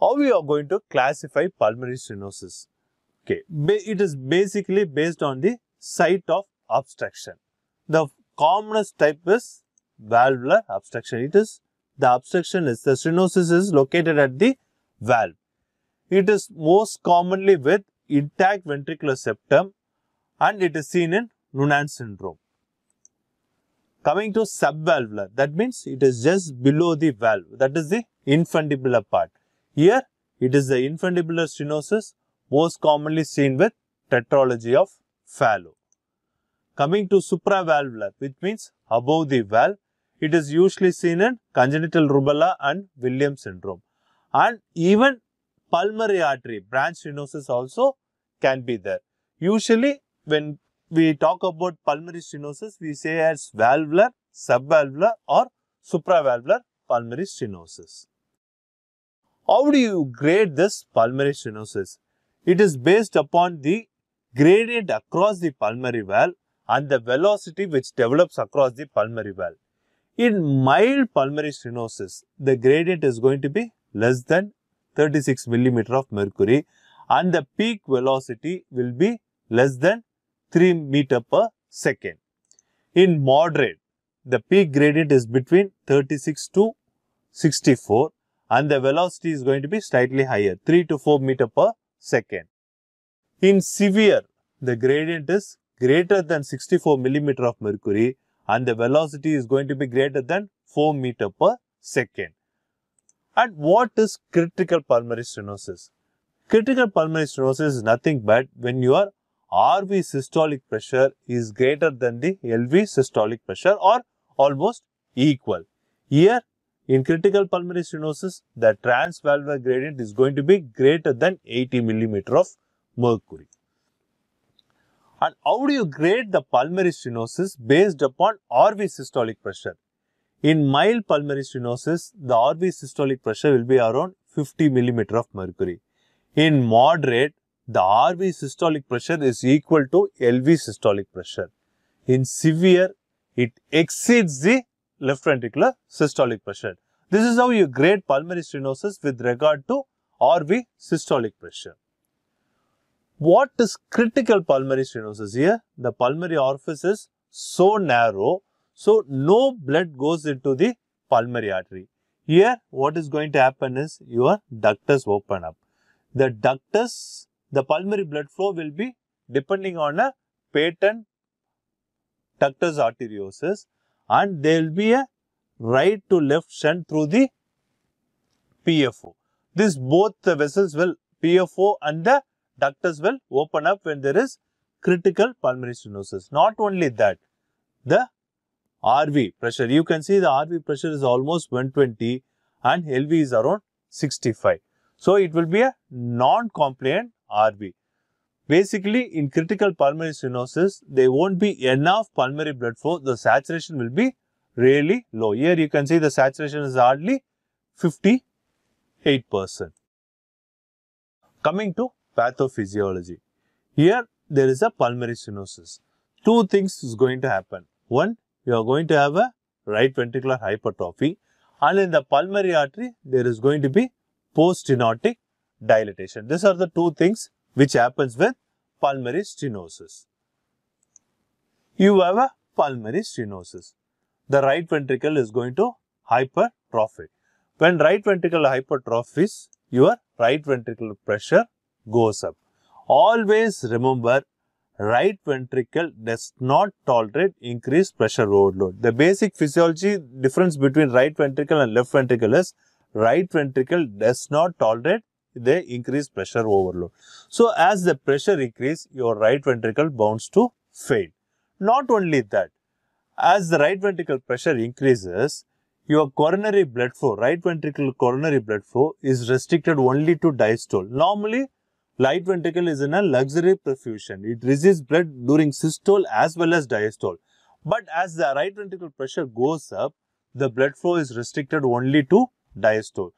how we are going to classify pulmonary stenosis. Okay, it is basically based on the site of obstruction. The commonest type is valvular obstruction. It is the obstruction is the stenosis is located at the valve. It is most commonly with intact ventricular septum and it is seen in Noonan syndrome. Coming to subvalvular, that means it is just below the valve, that is the infundibular part. Here it is the infundibular stenosis most commonly seen with tetralogy of Fallot. Coming to supravalvular which means above the valve, it is usually seen in congenital rubella and Williams syndrome and even pulmonary artery branch stenosis also can be there. Usually when we talk about pulmonary stenosis, we say as valvular, subvalvular or supravalvular pulmonary stenosis. How do you grade this pulmonary stenosis? It is based upon the gradient across the pulmonary valve and the velocity which develops across the pulmonary valve. In mild pulmonary stenosis, the gradient is going to be less than 36 millimeter of mercury and the peak velocity will be less than 3 meter per second. In moderate, the peak gradient is between 36 to 64 and the velocity is going to be slightly higher 3 to 4 meter per second. In severe, the gradient is greater than 64 millimeter of mercury and the velocity is going to be greater than 4 meter per second. And what is critical pulmonary stenosis? Critical pulmonary stenosis is nothing but when your RV systolic pressure is greater than the LV systolic pressure or almost equal. Here in critical pulmonary stenosis, the transvalvular gradient is going to be greater than 80 millimeter of mercury. And how do you grade the pulmonary stenosis based upon RV systolic pressure? In mild pulmonary stenosis, the RV systolic pressure will be around 50 millimeter of mercury. In moderate, the RV systolic pressure is equal to LV systolic pressure. In severe, it exceeds the left ventricular systolic pressure. This is how you grade pulmonary stenosis with regard to RV systolic pressure. What is critical pulmonary stenosis here? The pulmonary orifice is so narrow, so no blood goes into the pulmonary artery. Here, what is going to happen is your ductus open up. The ductus, the pulmonary blood flow will be depending on a patent ductus arteriosus and there will be a right to left shunt through the PFO. This both the vessels will, PFO and the ductus will open up when there is critical pulmonary stenosis. Not only that, the RV pressure, you can see the RV pressure is almost 120 and LV is around 65. So, it will be a non-compliant RV. Basically, in critical pulmonary stenosis, there won't be enough pulmonary blood flow. The saturation will be really low. Here you can see the saturation is hardly 58%. Coming to pathophysiology. Here, there is a pulmonary stenosis. Two things is going to happen. One, you are going to have a right ventricular hypertrophy and in the pulmonary artery, there is going to be postenotic dilatation. These are the two things which happens with pulmonary stenosis. You have a pulmonary stenosis. The right ventricle is going to hypertrophy. When right ventricle hypertrophies, your right ventricular pressure goes up. Always remember, right ventricle does not tolerate increased pressure overload. The basic physiology difference between right ventricle and left ventricle is right ventricle does not tolerate they increase pressure overload. So, as the pressure increase, your right ventricle bounds to fail. Not only that, as the right ventricle pressure increases, your coronary blood flow, right ventricular coronary blood flow is restricted only to diastole. Normally, right ventricle is in a luxury perfusion. It receives blood during systole as well as diastole. But as the right ventricle pressure goes up, the blood flow is restricted only to diastole.